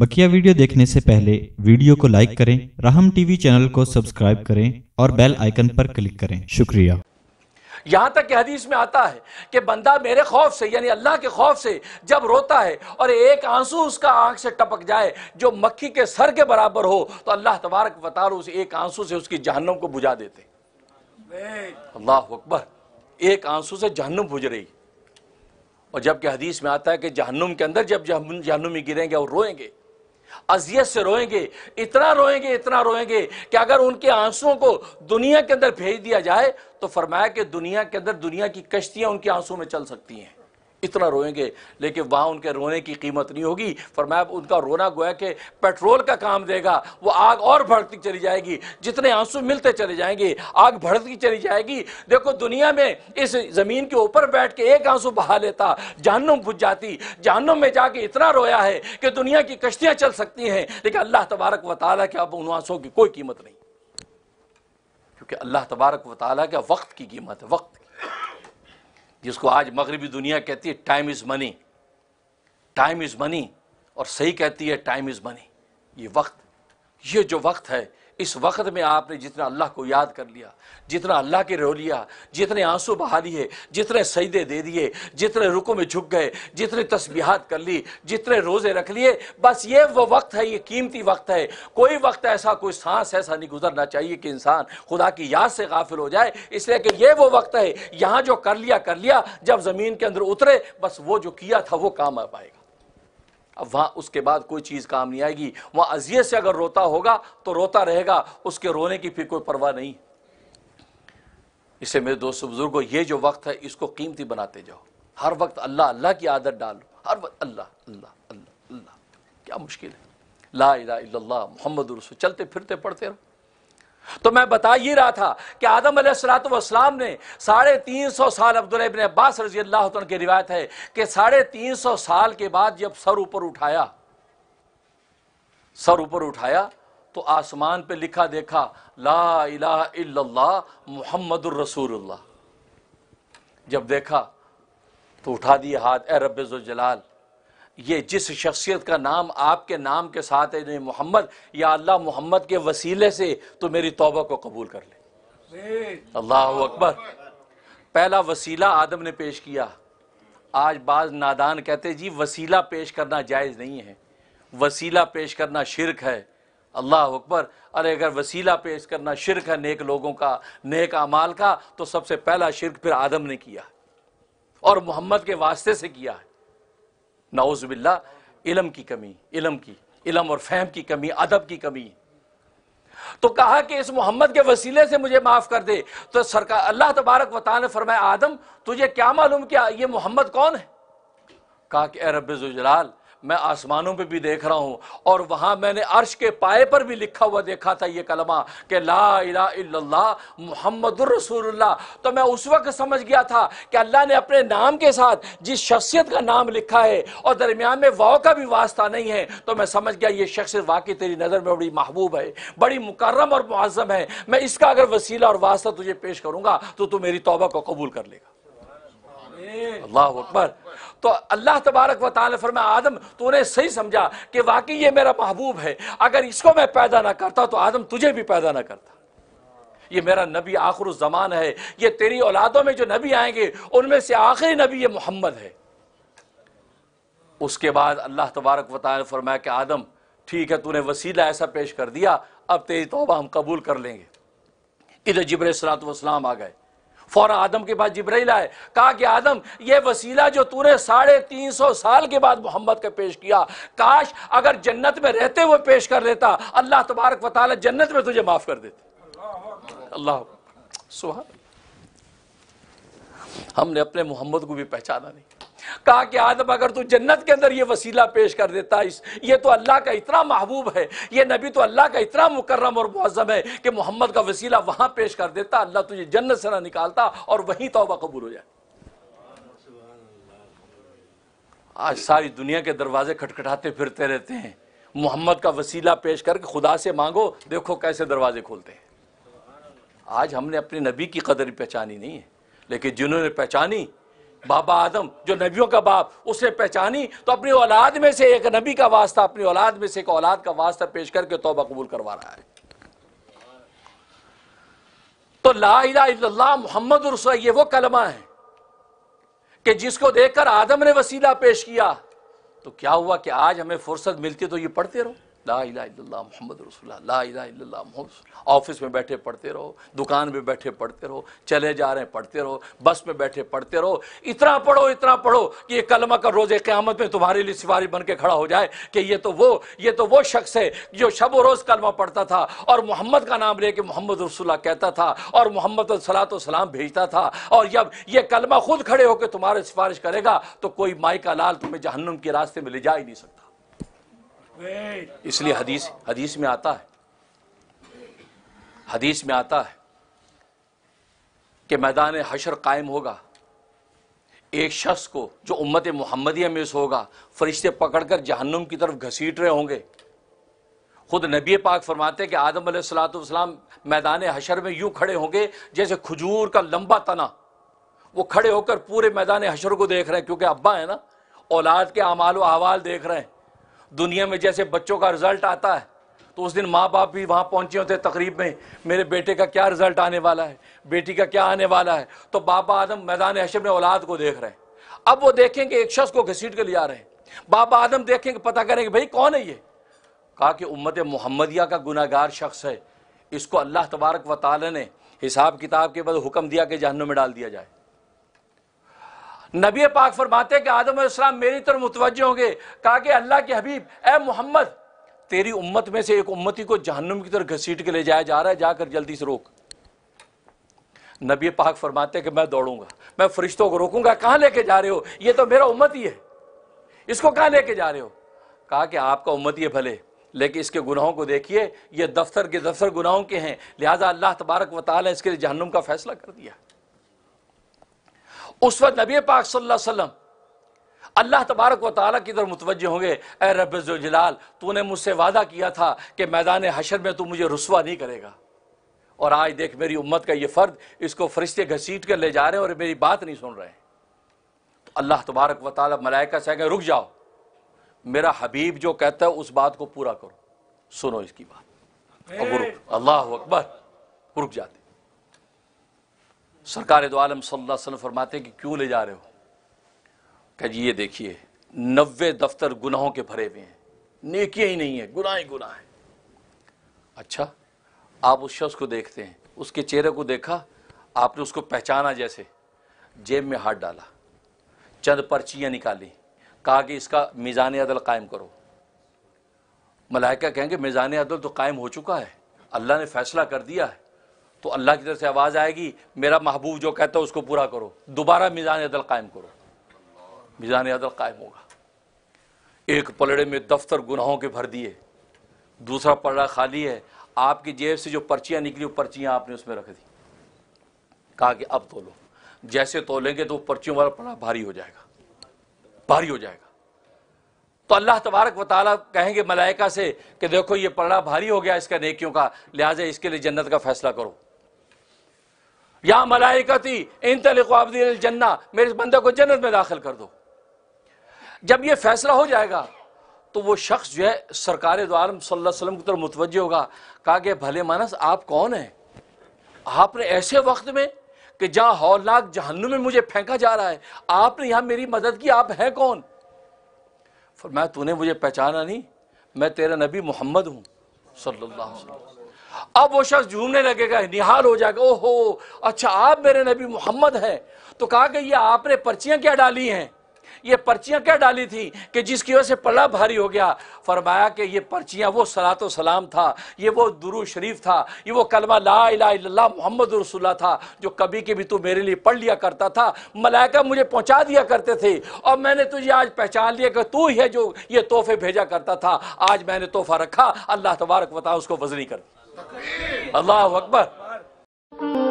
बकिया वीडियो देखने से पहले वीडियो को लाइक करें राहम टीवी चैनल को सब्सक्राइब करें और बेल आइकन पर क्लिक करें शुक्रिया यहां तक कि हदीस में आता है कि बंदा मेरे खौफ से यानी अल्लाह के खौफ से जब रोता है और एक आंसू उसका आंख से टपक जाए जो मक्खी के सर के बराबर हो तो अल्लाह तबारक बता उस एक आंसू से उसकी जहनम को बुझा देते अल्लाह अकबर एक आंसू से जहनम बुझ रही और जबकि हदीस में आता है कि जहनुम के अंदर जब जहनुमी गिरेंगे और रोएंगे अजियत से रोएंगे इतना रोएंगे इतना रोएंगे कि अगर उनके आंसुओं को दुनिया के अंदर भेज दिया जाए तो फरमाया कि दुनिया के अंदर दुनिया की कश्तियां उनके आंसू में चल सकती हैं इतना रोएंगे लेकिन वहाँ उनके रोने की कीमत नहीं होगी पर मैं उनका रोना गोया कि पेट्रोल का काम देगा वो आग और भड़कती चली जाएगी जितने आंसू मिलते चले जाएंगे आग भड़कती चली जाएगी देखो दुनिया में इस ज़मीन के ऊपर बैठ के एक आंसू बहा लेता जहनुम बुझ जाती जहनुम में जाके इतना रोया है कि दुनिया की कश्तियाँ चल सकती हैं लेकिन अल्लाह तबारक वाली के अब उन आंसुओं की कोई कीमत नहीं क्योंकि अल्लाह तबारक वाली का वक्त की कीमत है वक्त जिसको आज मगरबी दुनिया कहती है time is money time is money और सही कहती है टाइम इज़ मनी ये वक्त ये जो वक्त है इस वक्त में आपने जितना अल्लाह को याद कर लिया जितना अल्लाह के रो लिया जितने आंसू बहा लिए जितने सईदे दे दिए जितने रुकों में झुक गए जितने तस्बीहात कर ली जितने रोज़े रख लिए बस ये वो वक्त है ये कीमती वक्त है कोई वक्त ऐसा कोई सांस ऐसा नहीं गुजरना चाहिए कि इंसान खुदा की याद से गाफिल हो जाए इसलिए कि ये वो वक्त है यहाँ जो कर लिया कर लिया जब ज़मीन के अंदर उतरे बस वो जो किया था वो काम आ पाएगा अब वहाँ उसके बाद कोई चीज़ काम नहीं आएगी वहाँ अजियत से अगर रोता होगा तो रोता रहेगा उसके रोने की फिर कोई परवाह नहीं इसे मेरे दोस्त बुजुर्गो ये जो वक्त है इसको कीमती बनाते जाओ हर वक्त अल्लाह अल्लाह की आदत डालो हर वक्त अल्लाह अल्लाह अल्लाह अल्लाह क्या मुश्किल है ला इला मोहम्मद रसूल चलते फिरते पढ़ते रहो तो मैं बता ही रहा था कि आदम सलाम ने साढ़े तीन सौ साल अब्दुल अब्बास रजी अल्लाह की रिवायत है कि साढ़े तीन सौ साल के बाद जब सर ऊपर उठाया सर ऊपर उठाया तो आसमान पर लिखा देखा ला मोहम्मद रसूलुल्लाह जब देखा तो उठा दिए हाथ ए रबाल ये जिस शख्सियत का नाम आपके नाम के साथ है मोहम्मद या अल्लाह मोहम्मद के वसीले से तो मेरी तोबा को कबूल कर ले अल्लाह अकबर पहला वसीला आदम ने पेश किया आज बाज नादान कहते जी वसीला पेश करना जायज़ नहीं है वसीला पेश करना शिरक है अल्लाह अकबर अरे अगर वसीला पेश करना शिरक है नेक लोगों का नेक अमाल का तो सबसे पहला शिरक फिर आदम ने किया और मोहम्मद के वास्ते से किया है नाउजबिल्ला इलम की कमी इलम की इलम और फहम की कमी अदब की कमी तो कहा कि इस मोहम्मद के वसीले से मुझे माफ़ कर दे तो सरकार अल्लाह तबारक वतान ने फरमाया आदम तुझे क्या मालूम क्या ये मोहम्मद कौन है कहा कि अरब मैं आसमानों पे भी देख रहा हूँ और वहाँ मैंने अर्श के पाए पर भी लिखा हुआ देखा था ये कलमा कि ला इला मोहम्मद रसूलुल्लाह तो मैं उस वक्त समझ गया था कि अल्लाह ने अपने नाम के साथ जिस शख्सियत का नाम लिखा है और दरमियान में वाव का भी वास्ता नहीं है तो मैं समझ गया ये शख्स वाकई तेरी नज़र में बड़ी महबूब है बड़ी मुकर्रम और मुआज़म है मैं इसका अगर वसीला और वास्ता तुझे पेश करूँगा तो तू मेरी तोबा को कबूल कर लेगा अल्लाह अकबर तो अल्लाह तबारक व ताल फरमा आदम तूने सही समझा कि वाकई ये मेरा महबूब है अगर इसको मैं पैदा ना करता तो आदम तुझे भी पैदा ना करता ये मेरा नबी आखिर ज़मान है ये तेरी औलादों में जो नबी आएंगे उनमें से आखिरी नबी ये मोहम्मद है उसके बाद अल्लाह तबारक वाल फरमाया कि आदम ठीक है तूने वसीला ऐसा पेश कर दिया अब तेरी तोबा हम कबूल कर लेंगे इधर जबरसलात वाम आ गए फ़ौर आदम के पास जिब्राइल आए कहा कि आदम ये वसीला जो तूने साढ़े तीन सौ साल के बाद मोहम्मद का पेश किया काश अगर जन्नत में रहते हुए पेश कर देता अल्लाह तबारक वाली जन्नत में तुझे माफ़ कर देते अल्लाह सुहा हमने अपने मोहम्मद को भी पहचाना नहीं कहा कि आदम अगर तू जन्नत के अंदर ये वसीला पेश कर देता इस ये तो अल्लाह का इतना महबूब है ये नबी तो अल्लाह का इतना मुकर्रम और मुआजम है कि मोहम्मद का वसीला वहां पेश कर देता अल्लाह तुझे जन्नत से ना निकालता और वहीं तोबा कबूल हो जाए आज सारी दुनिया के दरवाजे खटखटाते फिरते रहते हैं मोहम्मद का वसीला पेश करके खुदा से मांगो देखो कैसे दरवाजे खोलते हैं आज हमने अपने नबी की कदर पहचानी नहीं है लेकिन जिन्होंने पहचानी बाबा आदम जो नबियों का बाप उसे पहचानी तो अपनी औलाद में से एक नबी का वास्ता अपनी औलाद में से एक औलाद का वास्ता पेश करके तोबा कबूल करवा रहा है तो ला मोहम्मद ये वो कलमा है कि जिसको देखकर आदम ने वसीला पेश किया तो क्या हुआ कि आज हमें फुर्सत मिलती तो ये पढ़ते रहो ला इला मोहम्मद रसोल्ला ला इला मोहम्मद ऑफिस में बैठे पढ़ते रहो दुकान में बैठे पढ़ते रहो चले जा रहे हैं पढ़ते रहो बस में बैठे पढ़ते रहो इतना पढ़ो इतना पढ़ो कि ये कलमा का रोज़ क़्यामत में तुम्हारे लिए सिवारी बन के खड़ा हो जाए कि ये तो वो ये तो वो शख्स है जो शब रोज़ कलमा पढ़ता था और मोहम्मद का नाम ले मोहम्मद रसोल्ला कहता था और मोहम्मद सलात सलाम भेजता था और जब ये कलमा खुद खड़े होकर तुम्हारे सिफारिश करेगा तो कोई माई का लाल तुम्हें जहन्नुम के रास्ते में ले जा ही नहीं सकता इसलिए हदीस हदीस में आता है हदीस में आता है कि मैदान हशर कायम होगा एक शख्स को जो उम्मत मोहम्मदिया में होगा फरिश्ते पकड़कर जहन्नुम की तरफ घसीट रहे होंगे खुद नबी पाक फरमाते कि आदम सलाम मैदान हशर में यूं खड़े होंगे जैसे खजूर का लंबा तना वो खड़े होकर पूरे मैदान हशर को देख रहे हैं क्योंकि अब्बा है ना औलाद के अमाल अहवाल देख रहे हैं दुनिया में जैसे बच्चों का रिजल्ट आता है तो उस दिन माँ बाप भी वहाँ पहुँचे होते तकरीब में मेरे बेटे का क्या रिजल्ट आने वाला है बेटी का क्या आने वाला है तो बाबा आदम मैदान हशर में औलाद को देख रहे हैं अब वो देखेंगे एक शख्स को घसीट के ले आ रहे हैं बाबा आदम देखेंगे पता करेंगे भाई कौन है ये कहा कि उम्मत मोहम्मदिया का गुनागार शख्स है इसको अल्लाह तबारक व ताल ने हिसाब किताब के बाद हुक्म दिया कि जहनों में डाल दिया जाए नबी पाक फरमाते कि आदम आदम मेरी तरफ मुतवजह होंगे कहा कि अल्लाह के हबीब ए मोहम्मद तेरी उम्मत में से एक उम्मती को जहन्नुम की तरफ घसीट के ले जाया जा रहा है जाकर जल्दी से रोक नबी पाक फरमाते कि मैं दौड़ूंगा मैं फरिश्तों को रोकूंगा कहाँ लेके जा रहे हो ये तो मेरा उम्मत ही है इसको कहाँ लेके जा रहे हो कहा कि आपका उम्मत ये भले लेकिन इसके गुनाहों को देखिए ये दफ्तर के दफ्तर गुनाहों के हैं लिहाजा अल्लाह तबारक वाल इसके लिए जहन्नुम का फैसला कर दिया उस वक्त नबी पाक सल्लल्लाहु अलैहि वसल्लम अल्लाह तबारक व ताली की तरफ मुतवज होंगे ए रबाल तूने मुझसे वादा किया था कि मैदान हशर में तू मुझे रसवा नहीं करेगा और आज देख मेरी उम्मत का ये फ़र्द इसको फरिश्ते घसीट कर ले जा रहे हैं और मेरी बात नहीं सुन रहे हैं तो अल्लाह तबारक व ताली मलाइका से कहें रुक जाओ मेरा हबीब जो कहता है उस बात को पूरा करो सुनो इसकी बात और रुक अकबर रुक जाते सरकार दो आलम सल्लल्लाहु अलैहि वसल्लम फरमाते हैं कि क्यों ले जा रहे हो कह जी ये देखिए नब्बे दफ्तर गुनाहों के भरे हुए हैं नेकिया ही नहीं है गुना ही गुना है अच्छा आप उस शख्स को देखते हैं उसके चेहरे को देखा आपने उसको पहचाना जैसे जेब में हाथ डाला चंद पर्चियाँ निकाली कहा कि इसका मीज़ान अदल कायम करो मलाइका कहेंगे मीज़ान अदल तो कायम हो चुका है अल्लाह ने फैसला कर दिया है तो अल्लाह की तरफ से आवाज़ आएगी मेरा महबूब जो कहता है उसको पूरा करो दोबारा मिज़ान अदल कायम करो मिज़ान अदल कायम होगा एक पलड़े में दफ्तर गुनाहों के भर दिए दूसरा पलड़ा खाली है आपकी जेब से जो पर्चियाँ निकली वो पर्चियाँ आपने उसमें रख दी कहा कि अब तोलो जैसे तोलेंगे तो पर्चियों वाला पलड़ा भारी हो जाएगा भारी हो जाएगा तो अल्लाह तबारक व कहेंगे मलाइका से कि देखो ये पलड़ा भारी हो गया इसका नेकियों का लिहाजा इसके लिए जन्नत का फैसला करो या मलाइकती इन जन्ना मेरे इस बंदा को जन्नत में दाखिल कर दो जब ये फैसला हो जाएगा तो वो शख्स जो है सरकार द्वारम वसल्लम की तरफ मुतवज होगा कहा कि भले मानस आप कौन हैं आपने ऐसे वक्त में कि जहाँ हौलनाक जहन्नुम में मुझे फेंका जा रहा है आपने यहाँ मेरी मदद की आप हैं कौन फिर मैं तूने मुझे पहचाना नहीं मैं तेरा नबी मोहम्मद हूँ सल्ला अब वो शख्स झूमने लगेगा निहाल हो जाएगा ओहो अच्छा आप मेरे नबी मोहम्मद हैं तो कहा कि ये आपने पर्चियाँ क्या डाली हैं ये पर्चियाँ क्या डाली थी कि जिसकी वजह से पला भारी हो गया फरमाया कि ये पर्चियाँ वो सलात सलाम था ये वो दुरु शरीफ था ये वो कलमा ला इला मोहम्मद रसुल्ला था जो कभी भी तू मेरे लिए पढ़ लिया करता था मलाइका मुझे पहुँचा दिया करते थे और मैंने तुझे आज पहचान लिया कि तू ही है जो ये तोहफे भेजा करता था आज मैंने तोहफा रखा अल्लाह तबारक बताओ उसको वजनी कर दिया अल्लाह अकबर